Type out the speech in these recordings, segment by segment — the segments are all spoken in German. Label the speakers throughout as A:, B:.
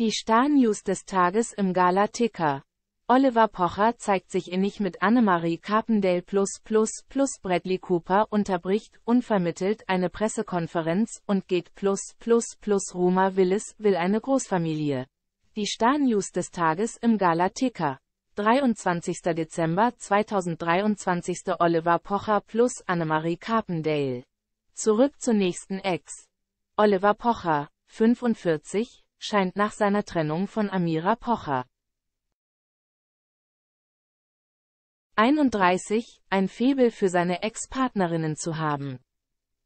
A: Die Star-News des Tages im Gala-Ticker. Oliver Pocher zeigt sich innig mit Annemarie Carpendale plus plus plus Bradley Cooper unterbricht unvermittelt eine Pressekonferenz und geht plus plus plus Roma Willis will eine Großfamilie. Die Star-News des Tages im Gala-Ticker. 23. Dezember 2023. Oliver Pocher plus Annemarie Carpendale. Zurück zur nächsten Ex. Oliver Pocher, 45, scheint nach seiner Trennung von Amira Pocher. 31, ein Febel für seine Ex-Partnerinnen zu haben.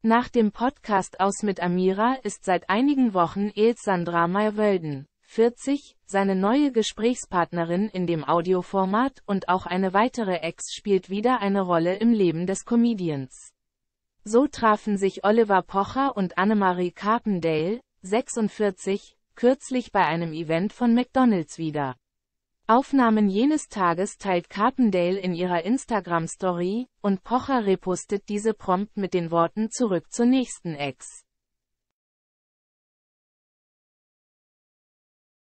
A: Nach dem Podcast aus mit Amira ist seit einigen Wochen Elsandra Sandra Mayer-Wölden, 40, seine neue Gesprächspartnerin in dem Audioformat und auch eine weitere Ex spielt wieder eine Rolle im Leben des Comedians. So trafen sich Oliver Pocher und Annemarie Carpendale, 46, kürzlich bei einem Event von McDonald's wieder. Aufnahmen jenes Tages teilt Carpendale in ihrer Instagram-Story, und Pocher repostet diese prompt mit den Worten zurück zur nächsten Ex.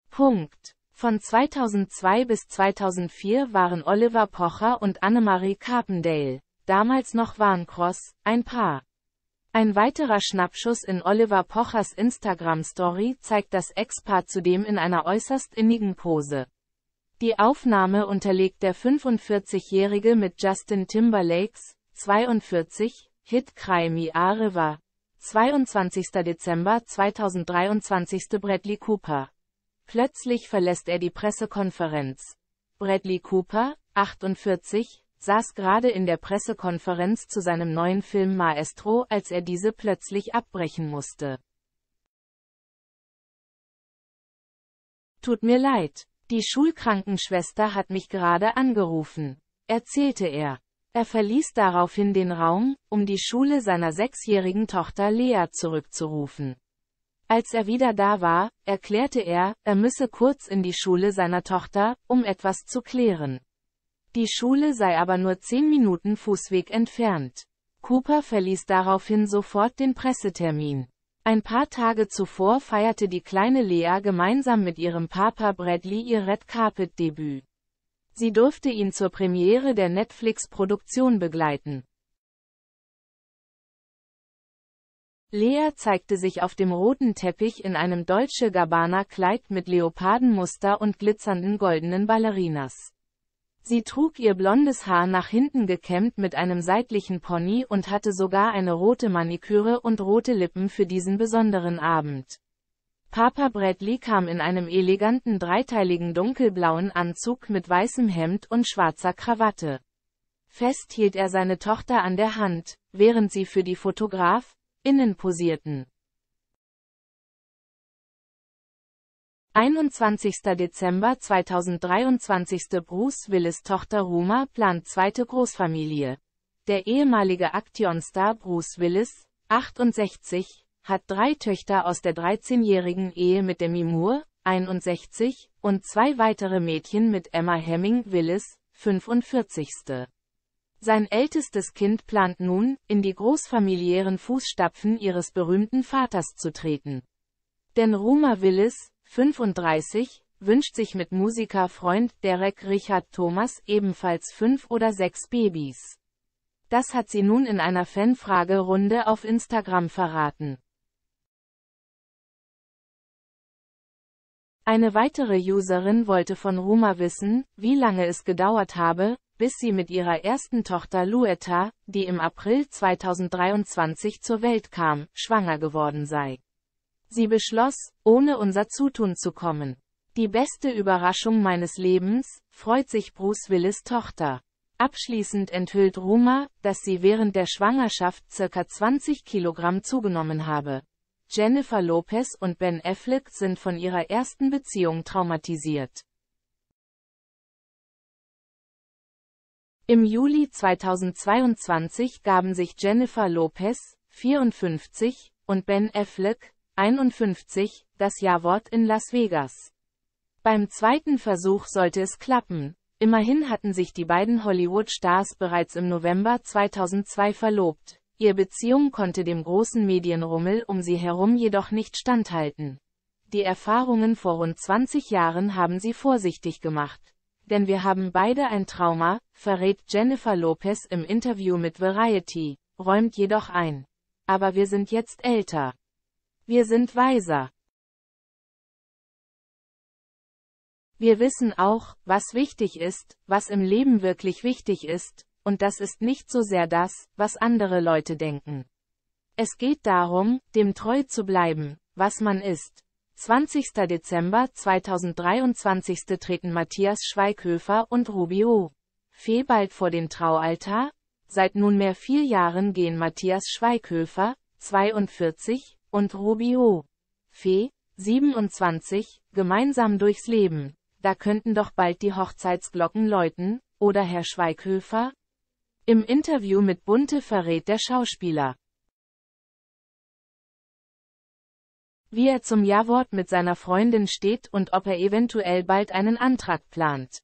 A: Punkt. Von 2002 bis 2004 waren Oliver Pocher und Annemarie Carpendale, damals noch Warncross, ein Paar. Ein weiterer Schnappschuss in Oliver Pochers Instagram-Story zeigt das Ex-Paar zudem in einer äußerst innigen Pose. Die Aufnahme unterlegt der 45-Jährige mit Justin Timberlakes, 42, Hit Cry Me A River. 22. Dezember 2023. Bradley Cooper. Plötzlich verlässt er die Pressekonferenz. Bradley Cooper, 48, saß gerade in der Pressekonferenz zu seinem neuen Film Maestro, als er diese plötzlich abbrechen musste. Tut mir leid. Die Schulkrankenschwester hat mich gerade angerufen, erzählte er. Er verließ daraufhin den Raum, um die Schule seiner sechsjährigen Tochter Lea zurückzurufen. Als er wieder da war, erklärte er, er müsse kurz in die Schule seiner Tochter, um etwas zu klären. Die Schule sei aber nur zehn Minuten Fußweg entfernt. Cooper verließ daraufhin sofort den Pressetermin. Ein paar Tage zuvor feierte die kleine Lea gemeinsam mit ihrem Papa Bradley ihr Red Carpet Debüt. Sie durfte ihn zur Premiere der Netflix-Produktion begleiten. Lea zeigte sich auf dem roten Teppich in einem Deutsche Gabbana-Kleid mit Leopardenmuster und glitzernden goldenen Ballerinas. Sie trug ihr blondes Haar nach hinten gekämmt mit einem seitlichen Pony und hatte sogar eine rote Maniküre und rote Lippen für diesen besonderen Abend. Papa Bradley kam in einem eleganten dreiteiligen dunkelblauen Anzug mit weißem Hemd und schwarzer Krawatte. Fest hielt er seine Tochter an der Hand, während sie für die Fotograf, innen posierten. 21. Dezember 2023 Bruce Willis Tochter Ruma plant zweite Großfamilie. Der ehemalige Aktionstar Bruce Willis, 68, hat drei Töchter aus der 13-jährigen Ehe mit Demi Moore, 61, und zwei weitere Mädchen mit Emma Hemming Willis, 45. Sein ältestes Kind plant nun, in die großfamiliären Fußstapfen ihres berühmten Vaters zu treten. Denn Ruma Willis, 35, wünscht sich mit Musikerfreund Derek Richard Thomas ebenfalls fünf oder sechs Babys. Das hat sie nun in einer Fanfragerunde auf Instagram verraten. Eine weitere Userin wollte von Ruma wissen, wie lange es gedauert habe, bis sie mit ihrer ersten Tochter Luetta, die im April 2023 zur Welt kam, schwanger geworden sei. Sie beschloss, ohne unser Zutun zu kommen. Die beste Überraschung meines Lebens, freut sich Bruce Willis Tochter. Abschließend enthüllt Ruma, dass sie während der Schwangerschaft ca. 20 Kilogramm zugenommen habe. Jennifer Lopez und Ben Affleck sind von ihrer ersten Beziehung traumatisiert. Im Juli 2022 gaben sich Jennifer Lopez, 54, und Ben Affleck, 51, das Ja-Wort in Las Vegas. Beim zweiten Versuch sollte es klappen. Immerhin hatten sich die beiden Hollywood-Stars bereits im November 2002 verlobt. Ihr Beziehung konnte dem großen Medienrummel um sie herum jedoch nicht standhalten. Die Erfahrungen vor rund 20 Jahren haben sie vorsichtig gemacht. Denn wir haben beide ein Trauma, verrät Jennifer Lopez im Interview mit Variety, räumt jedoch ein. Aber wir sind jetzt älter. Wir sind weiser. Wir wissen auch, was wichtig ist, was im Leben wirklich wichtig ist, und das ist nicht so sehr das, was andere Leute denken. Es geht darum, dem treu zu bleiben, was man ist. 20. Dezember 2023 treten Matthias Schweighöfer und Rubio Febald vor den Traualtar. Seit nunmehr vier Jahren gehen Matthias Schweighöfer, 42, und Rubio. Fee, 27, gemeinsam durchs Leben. Da könnten doch bald die Hochzeitsglocken läuten, oder Herr Schweighöfer? Im Interview mit Bunte verrät der Schauspieler, wie er zum Jawort mit seiner Freundin steht und ob er eventuell bald einen Antrag plant.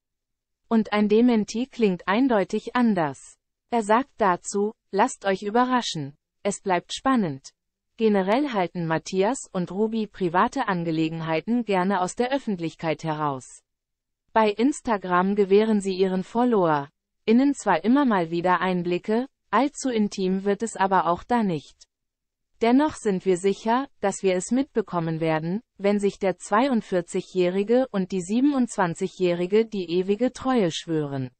A: Und ein Dementi klingt eindeutig anders. Er sagt dazu, lasst euch überraschen. Es bleibt spannend. Generell halten Matthias und Ruby private Angelegenheiten gerne aus der Öffentlichkeit heraus. Bei Instagram gewähren sie ihren Follower innen zwar immer mal wieder Einblicke, allzu intim wird es aber auch da nicht. Dennoch sind wir sicher, dass wir es mitbekommen werden, wenn sich der 42-Jährige und die 27-Jährige die ewige Treue schwören.